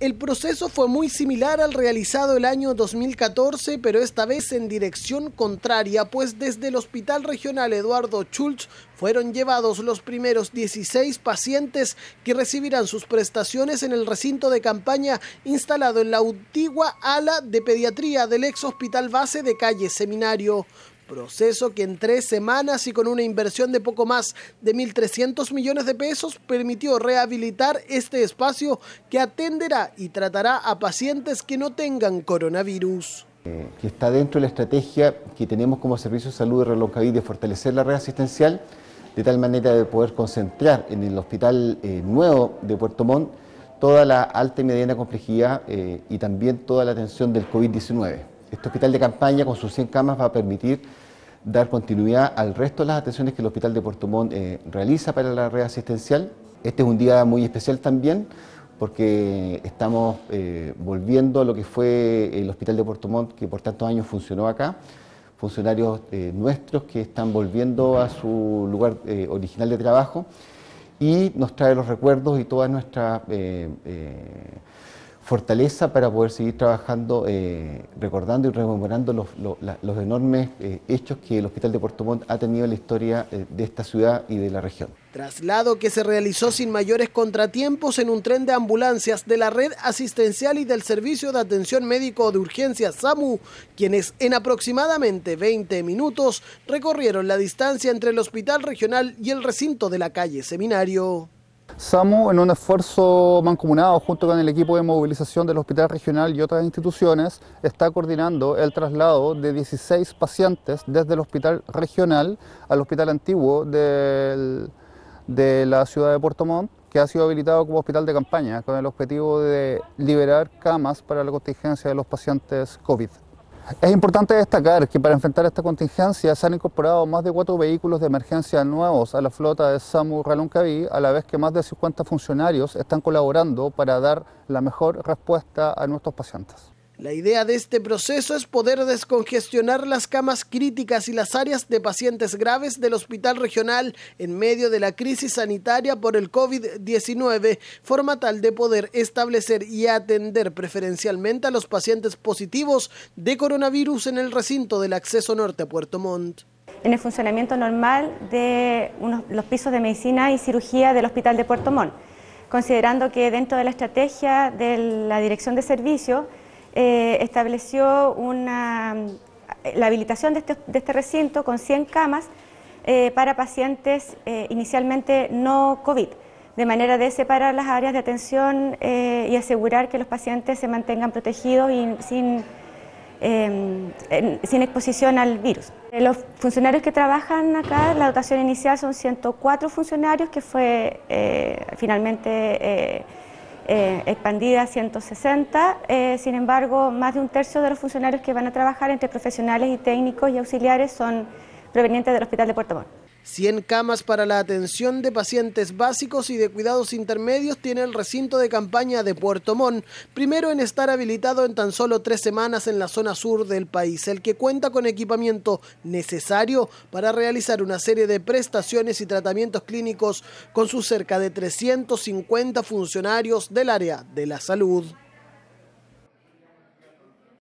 El proceso fue muy similar al realizado el año 2014, pero esta vez en dirección contraria, pues desde el Hospital Regional Eduardo Schultz fueron llevados los primeros 16 pacientes que recibirán sus prestaciones en el recinto de campaña instalado en la antigua ala de pediatría del ex Hospital Base de Calle Seminario. Proceso que en tres semanas y con una inversión de poco más de 1.300 millones de pesos permitió rehabilitar este espacio que atenderá y tratará a pacientes que no tengan coronavirus. que eh, está dentro de la estrategia que tenemos como Servicio de Salud de Reloncaví de fortalecer la red asistencial, de tal manera de poder concentrar en el hospital eh, nuevo de Puerto Montt toda la alta y mediana complejidad eh, y también toda la atención del COVID-19. Este hospital de campaña con sus 100 camas va a permitir dar continuidad al resto de las atenciones que el Hospital de Puerto eh, realiza para la red asistencial. Este es un día muy especial también porque estamos eh, volviendo a lo que fue el Hospital de Puerto que por tantos años funcionó acá. Funcionarios eh, nuestros que están volviendo a su lugar original de trabajo y nos trae los recuerdos y todas nuestras fortaleza para poder seguir trabajando, eh, recordando y rememorando los, enormes eh, hechos que el Hospital de Puerto Montt ha tenido en la historia eh, de esta ciudad y de la región. Traslado que se realizó sin mayores contratiempos en un tren de ambulancias de la red asistencial y del Servicio de Atención Médico de Urgencia SAMU, quienes en aproximadamente 20 minutos recorrieron la distancia entre el Hospital Regional y el recinto de la calle Seminario. SAMU, en un esfuerzo mancomunado junto con el equipo de movilización del Hospital Regional y otras instituciones, está coordinando el traslado de 16 pacientes desde el Hospital Regional al Hospital Antiguo de la ciudad de Puerto Montt, que ha sido habilitado como hospital de campaña, con el objetivo de liberar camas para la contingencia de los pacientes COVID. Es importante destacar que para enfrentar esta contingencia se han incorporado más de cuatro vehículos de emergencia nuevos a la flota de SAMU Raluncaví, a la vez que más de 50 funcionarios están colaborando para dar la mejor respuesta a nuestros pacientes. La idea de este proceso es poder descongestionar las camas críticas y las áreas de pacientes graves del hospital regional en medio de la crisis sanitaria por el COVID-19, forma tal de poder establecer y atender preferencialmente a los pacientes positivos de coronavirus en el recinto del acceso norte a Puerto Montt en el funcionamiento normal de los pisos de medicina y cirugía del Hospital de Puerto Montt, considerando que dentro de la estrategia de la Dirección de servicio, eh, estableció una, la habilitación de este, este recinto con 100 camas eh, para pacientes eh, inicialmente no COVID, de manera de separar las áreas de atención y asegurar que los pacientes se mantengan protegidos y sin, em, sin exposición al virus. Los funcionarios que trabajan acá, la dotación inicial son 104 funcionarios, que fue finalmente eh, expandida a 160, eh, sin embargo, más de un tercio de los funcionarios que van a trabajar entre profesionales y técnicos y auxiliares son provenientes del Hospital de Puerto Montt. 100 camas para la atención de pacientes básicos y de cuidados intermedios tiene el recinto de campaña de Puerto Montt, primero en estar habilitado en tan solo tres semanas en la zona sur del país, el que cuenta con equipamiento necesario para realizar una serie de prestaciones y tratamientos clínicos con sus cerca de 350 funcionarios del área de la salud.